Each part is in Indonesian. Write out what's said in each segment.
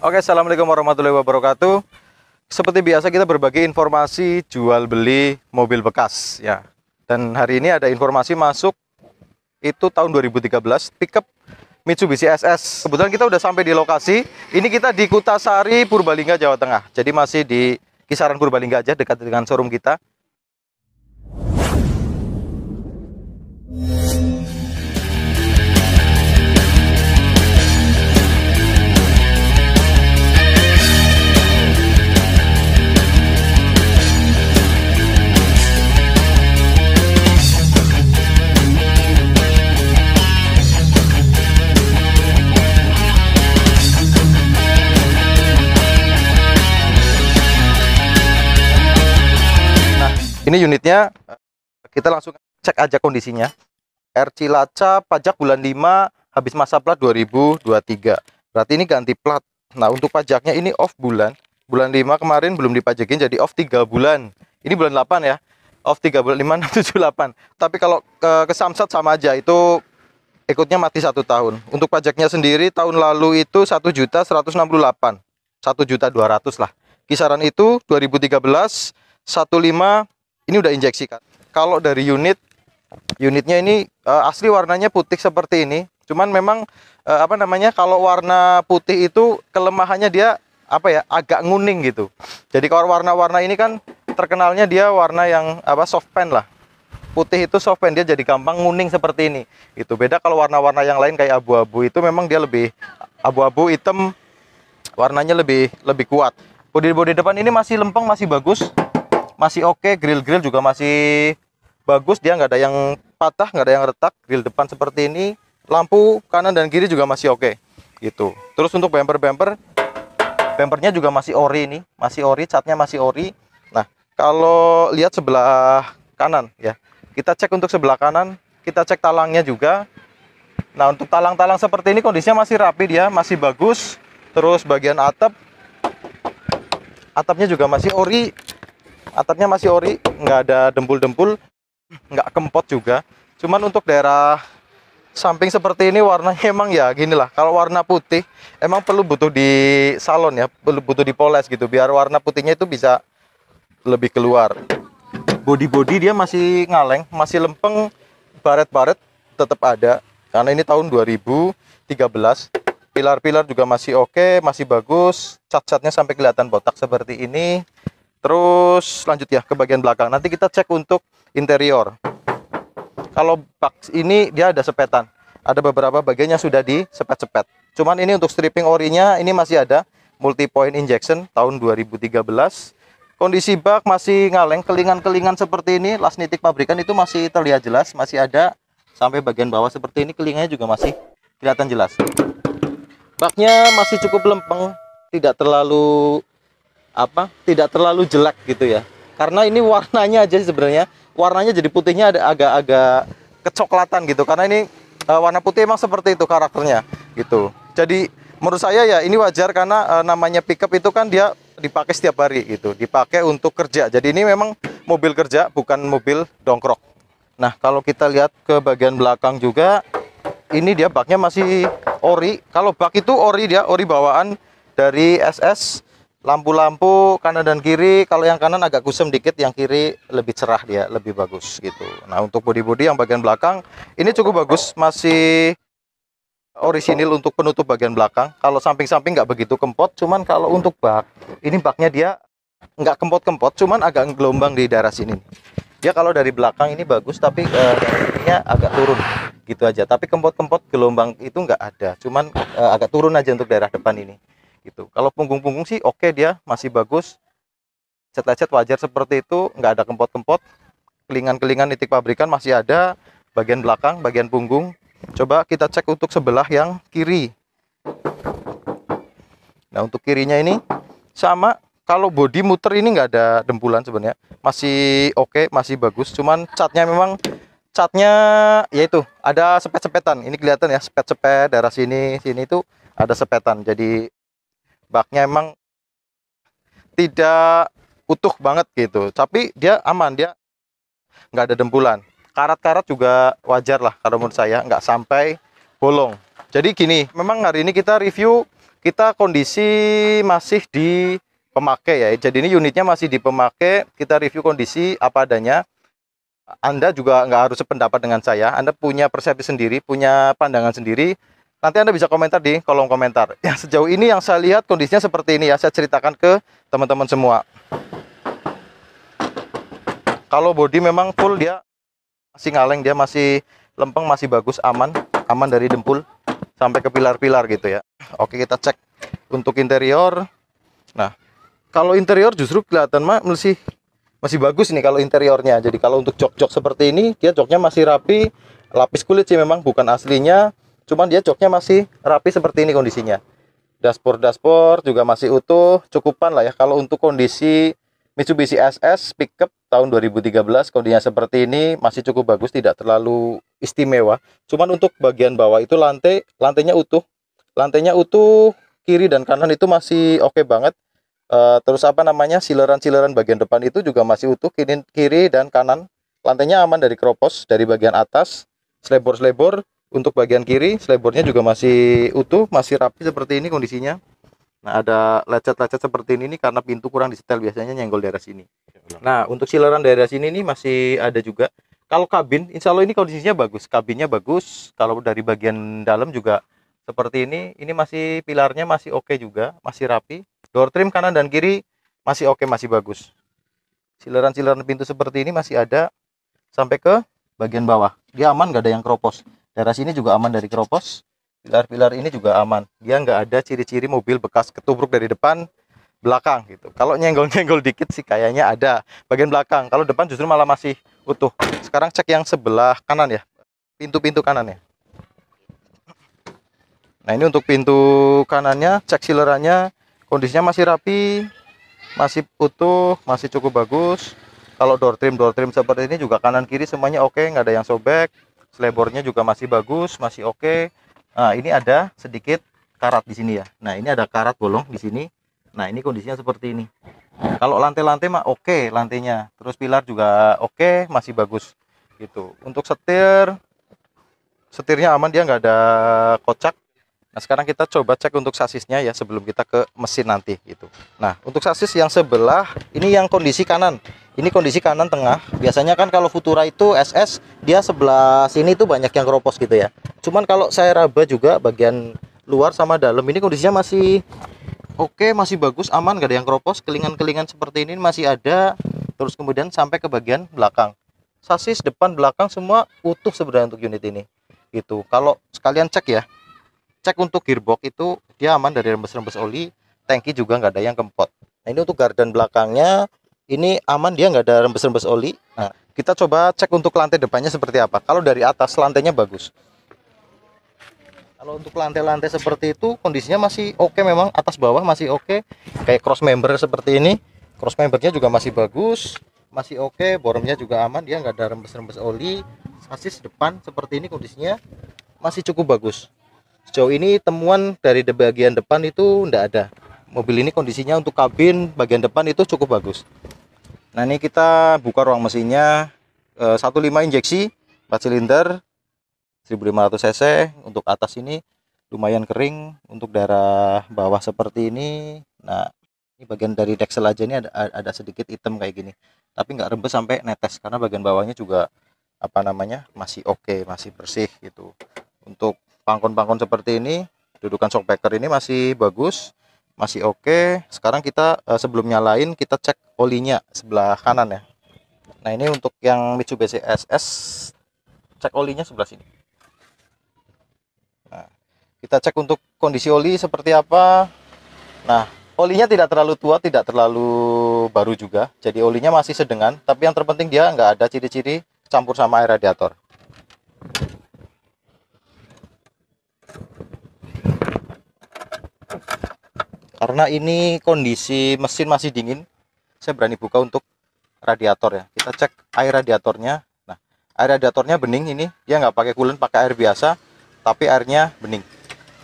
Oke, Assalamualaikum warahmatullahi wabarakatuh. Seperti biasa kita berbagi informasi jual beli mobil bekas ya. Dan hari ini ada informasi masuk itu tahun 2013 pickup Mitsubishi SS. Kebetulan kita udah sampai di lokasi. Ini kita di Kutasari, Purbalingga, Jawa Tengah. Jadi masih di kisaran Purbalingga aja dekat dengan showroom kita. Ini unitnya kita langsung cek aja kondisinya. R Cilaca pajak bulan 5 habis masa plat 2023. Berarti ini ganti plat. Nah, untuk pajaknya ini off bulan. Bulan 5 kemarin belum dipajakin jadi off 3 bulan. Ini bulan 8 ya. Off 3 bulan 5 6 7 8. Tapi kalau ke, eh, ke Samsat sama aja itu ikutnya mati satu tahun. Untuk pajaknya sendiri tahun lalu itu 1 juta 168. 1 juta 200 lah. Kisaran itu 2013 15 ini udah injeksi kan kalau dari unit unitnya ini uh, asli warnanya putih seperti ini cuman memang uh, apa namanya kalau warna putih itu kelemahannya dia apa ya agak nguning gitu jadi kalau warna-warna ini kan terkenalnya dia warna yang apa soft pan lah putih itu soft pan dia jadi gampang nguning seperti ini itu beda kalau warna-warna yang lain kayak abu-abu itu memang dia lebih abu-abu hitam warnanya lebih lebih kuat bodi-bodi depan ini masih lempeng masih bagus masih oke okay. grill grill juga masih bagus dia nggak ada yang patah nggak ada yang retak grill depan seperti ini lampu kanan dan kiri juga masih oke okay. gitu terus untuk bumper bumper bumpernya juga masih ori ini masih ori catnya masih ori nah kalau lihat sebelah kanan ya kita cek untuk sebelah kanan kita cek talangnya juga nah untuk talang-talang seperti ini kondisinya masih rapi dia masih bagus terus bagian atap atapnya juga masih ori atapnya masih ori nggak ada dempul-dempul nggak kempot juga cuman untuk daerah samping seperti ini warnanya emang ya gini lah kalau warna putih emang perlu butuh di salon ya perlu butuh dipoles gitu biar warna putihnya itu bisa lebih keluar body-body dia masih ngaleng masih lempeng baret-baret tetap ada karena ini tahun 2013 pilar-pilar juga masih oke okay, masih bagus cat-catnya sampai kelihatan botak seperti ini Terus lanjut ya ke bagian belakang. Nanti kita cek untuk interior. Kalau box ini dia ada sepetan. Ada beberapa bagiannya sudah disepet-sepet. Cuman ini untuk stripping orinya ini masih ada multi point injection tahun 2013. Kondisi bak masih ngaleng, kelingan-kelingan seperti ini, las nitik pabrikan itu masih terlihat jelas, masih ada sampai bagian bawah seperti ini kelingannya juga masih kelihatan jelas. Baknya masih cukup lempeng, tidak terlalu apa tidak terlalu jelek gitu ya karena ini warnanya aja sebenarnya warnanya jadi putihnya ada agak-agak kecoklatan gitu karena ini e, warna putih emang seperti itu karakternya gitu jadi menurut saya ya ini wajar karena e, namanya pickup itu kan dia dipakai setiap hari gitu dipakai untuk kerja jadi ini memang mobil kerja bukan mobil dongkrok nah kalau kita lihat ke bagian belakang juga ini dia baknya masih ori kalau bak itu ori dia ori bawaan dari SS lampu-lampu kanan dan kiri kalau yang kanan agak kusam dikit yang kiri lebih cerah dia lebih bagus gitu nah untuk bodi-bodi yang bagian belakang ini cukup bagus masih orisinil untuk penutup bagian belakang kalau samping-samping nggak begitu kempot cuman kalau untuk bak ini baknya dia nggak kempot-kempot cuman agak gelombang di daerah sini dia kalau dari belakang ini bagus tapi uh, agak turun gitu aja tapi kempot-kempot gelombang itu nggak ada cuman uh, agak turun aja untuk daerah depan ini gitu kalau punggung-punggung sih oke okay dia masih bagus cat-cat wajar seperti itu nggak ada kempot-kempot kelingan-kelingan titik pabrikan masih ada bagian belakang bagian punggung coba kita cek untuk sebelah yang kiri nah untuk kirinya ini sama kalau body muter ini nggak ada dempulan sebenarnya masih oke okay, masih bagus cuman catnya memang catnya yaitu ada sepet-sepetan ini kelihatan ya sepet-sepet daerah sini sini itu ada sepetan jadi baknya emang tidak utuh banget gitu tapi dia aman dia nggak ada dempulan karat-karat juga wajar lah kalau menurut saya nggak sampai bolong jadi gini memang hari ini kita review kita kondisi masih di pemakai ya jadi ini unitnya masih di pemakai kita review kondisi apa adanya anda juga nggak harus sependapat dengan saya Anda punya persepsi sendiri punya pandangan sendiri Nanti Anda bisa komentar di kolom komentar. Ya, sejauh ini yang saya lihat kondisinya seperti ini ya. Saya ceritakan ke teman-teman semua. Kalau bodi memang full dia masih ngaleng, dia masih lempeng, masih bagus, aman. Aman dari dempul sampai ke pilar-pilar gitu ya. Oke, kita cek untuk interior. Nah, kalau interior justru kelihatan mah masih masih bagus nih kalau interiornya. Jadi kalau untuk jok-jok seperti ini, dia joknya masih rapi, lapis kulit sih memang bukan aslinya cuman dia joknya masih rapi seperti ini kondisinya dashboard-dashboard juga masih utuh cukupan lah ya kalau untuk kondisi Mitsubishi SS pickup tahun 2013 kondisinya seperti ini masih cukup bagus tidak terlalu istimewa cuman untuk bagian bawah itu lantai lantainya utuh lantainya utuh kiri dan kanan itu masih oke okay banget uh, terus apa namanya sileran-sileran bagian depan itu juga masih utuh kiri, kiri dan kanan lantainya aman dari kropos dari bagian atas selebor-selebor untuk bagian kiri selebornya juga masih utuh masih rapi seperti ini kondisinya nah ada lecet-lecet seperti ini, karena pintu kurang disetel biasanya nyenggol daerah sini nah untuk sileran daerah sini ini masih ada juga kalau kabin insya Allah ini kondisinya bagus kabinnya bagus kalau dari bagian dalam juga seperti ini ini masih pilarnya masih oke okay juga masih rapi door trim kanan dan kiri masih oke okay, masih bagus sileran-sileran pintu seperti ini masih ada sampai ke bagian bawah dia aman nggak ada yang keropos daerah sini juga aman dari keropos pilar-pilar ini juga aman dia nggak ada ciri-ciri mobil bekas ketubruk dari depan belakang gitu kalau nyenggol-nyenggol dikit sih kayaknya ada bagian belakang kalau depan justru malah masih utuh sekarang cek yang sebelah kanan ya pintu-pintu kanan ya nah ini untuk pintu kanannya cek silerannya kondisinya masih rapi masih utuh masih cukup bagus kalau door trim door trim seperti ini juga kanan kiri semuanya oke okay, nggak ada yang sobek selebornya juga masih bagus masih oke okay. nah ini ada sedikit karat di sini ya nah ini ada karat bolong di sini nah ini kondisinya seperti ini kalau lantai-lantai mah oke okay, lantainya terus pilar juga oke okay, masih bagus gitu untuk setir setirnya aman dia nggak ada kocak Nah sekarang kita coba cek untuk sasisnya ya sebelum kita ke mesin nanti gitu. Nah untuk sasis yang sebelah ini yang kondisi kanan ini kondisi kanan tengah biasanya kan kalau Futura itu SS dia sebelah sini itu banyak yang keropos gitu ya cuman kalau saya raba juga bagian luar sama dalam ini kondisinya masih oke okay, masih bagus aman gak ada yang keropos kelingan-kelingan seperti ini masih ada terus kemudian sampai ke bagian belakang sasis depan belakang semua utuh sebenarnya untuk unit ini gitu kalau sekalian cek ya cek untuk gearbox itu dia aman dari rembes-rembes oli tangki juga nggak ada yang kempot nah ini untuk gardan belakangnya ini aman dia nggak ada rembes-rembes oli nah kita coba cek untuk lantai depannya seperti apa kalau dari atas lantainya bagus kalau untuk lantai-lantai seperti itu kondisinya masih oke okay memang atas bawah masih oke okay. kayak cross member seperti ini cross membernya juga masih bagus masih oke okay. juga aman dia nggak ada rembes-rembes oli sasis depan seperti ini kondisinya masih cukup bagus sejauh ini temuan dari bagian depan itu enggak ada mobil ini kondisinya untuk kabin bagian depan itu cukup bagus Nah ini kita buka ruang mesinnya 15 eh, injeksi 4 silinder 1500 cc untuk atas ini lumayan kering untuk daerah bawah seperti ini nah ini bagian dari deksel aja ini ada, ada sedikit item kayak gini tapi nggak rembes sampai netes karena bagian bawahnya juga apa namanya masih oke okay, masih bersih gitu untuk pangkon-pangkon seperti ini dudukan shockbreaker ini masih bagus masih oke okay. sekarang kita uh, sebelum nyalain kita cek olinya sebelah kanan ya nah ini untuk yang Mitsubishi SS cek olinya sebelah sini nah kita cek untuk kondisi oli seperti apa nah olinya tidak terlalu tua tidak terlalu baru juga jadi olinya masih sedengan tapi yang terpenting dia nggak ada ciri-ciri campur sama air radiator karena ini kondisi mesin masih dingin saya berani buka untuk radiator ya kita cek air radiatornya nah air radiatornya bening ini dia nggak pakai coolant pakai air biasa tapi airnya bening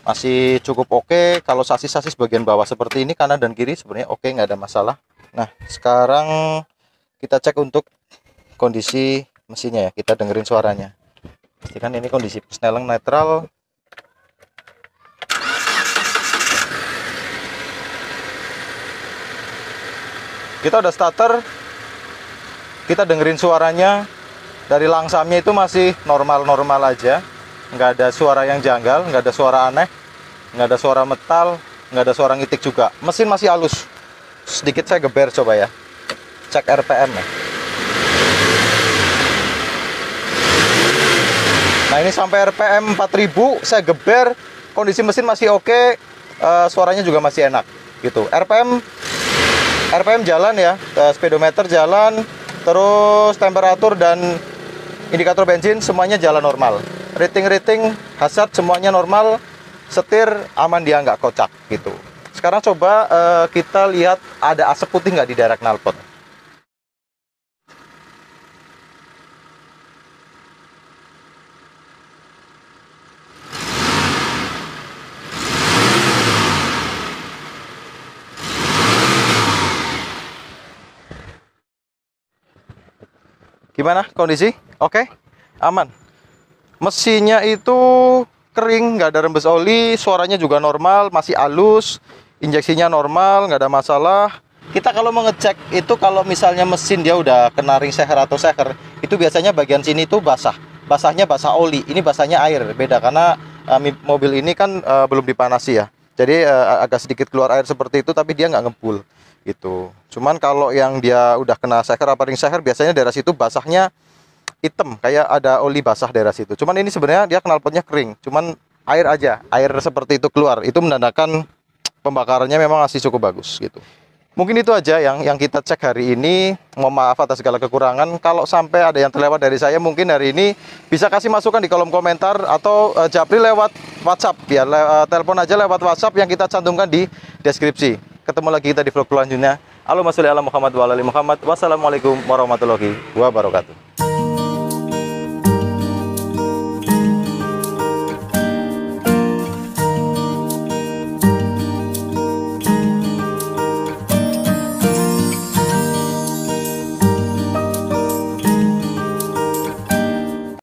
masih cukup oke kalau sasis-sasis bagian bawah seperti ini kanan dan kiri sebenarnya oke okay, nggak ada masalah nah sekarang kita cek untuk kondisi mesinnya ya kita dengerin suaranya pastikan ini kondisi sneleng netral kita udah starter kita dengerin suaranya dari langsamnya itu masih normal-normal aja nggak ada suara yang janggal nggak ada suara aneh nggak ada suara metal nggak ada suara ngitik juga mesin masih halus sedikit saya geber coba ya cek RPM ya nah ini sampai RPM 4000 saya geber kondisi mesin masih oke okay, uh, eh, suaranya juga masih enak gitu RPM RPM jalan ya, eh, speedometer jalan, terus temperatur dan indikator bensin semuanya jalan normal. Rating-rating hazard semuanya normal, setir aman dia nggak kocak gitu. Sekarang coba uh, kita lihat ada asap putih nggak di daerah knalpot. Gimana kondisi? Oke? Okay? Aman? Mesinnya itu kering, nggak ada rembes oli, suaranya juga normal, masih halus, injeksinya normal, nggak ada masalah. Kita kalau mengecek itu kalau misalnya mesin dia udah kena ring seher atau seher, itu biasanya bagian sini itu basah. Basahnya basah oli, ini basahnya air, beda karena uh, mobil ini kan uh, belum dipanasi ya. Jadi uh, agak sedikit keluar air seperti itu tapi dia nggak ngepul gitu cuman kalau yang dia udah kena seher apa ring seher biasanya daerah situ basahnya hitam kayak ada oli basah daerah situ cuman ini sebenarnya dia knalpotnya kering cuman air aja air seperti itu keluar itu menandakan pembakarannya memang masih cukup bagus gitu mungkin itu aja yang yang kita cek hari ini mohon maaf atas segala kekurangan kalau sampai ada yang terlewat dari saya mungkin hari ini bisa kasih masukan di kolom komentar atau uh, Japri lewat WhatsApp ya le uh, telepon aja lewat WhatsApp yang kita cantumkan di deskripsi Ketemu lagi kita di vlog selanjutnya. Allahumma sholli ala Muhammad wa ala Muhammad. Wassalamualaikum warahmatullahi wabarakatuh.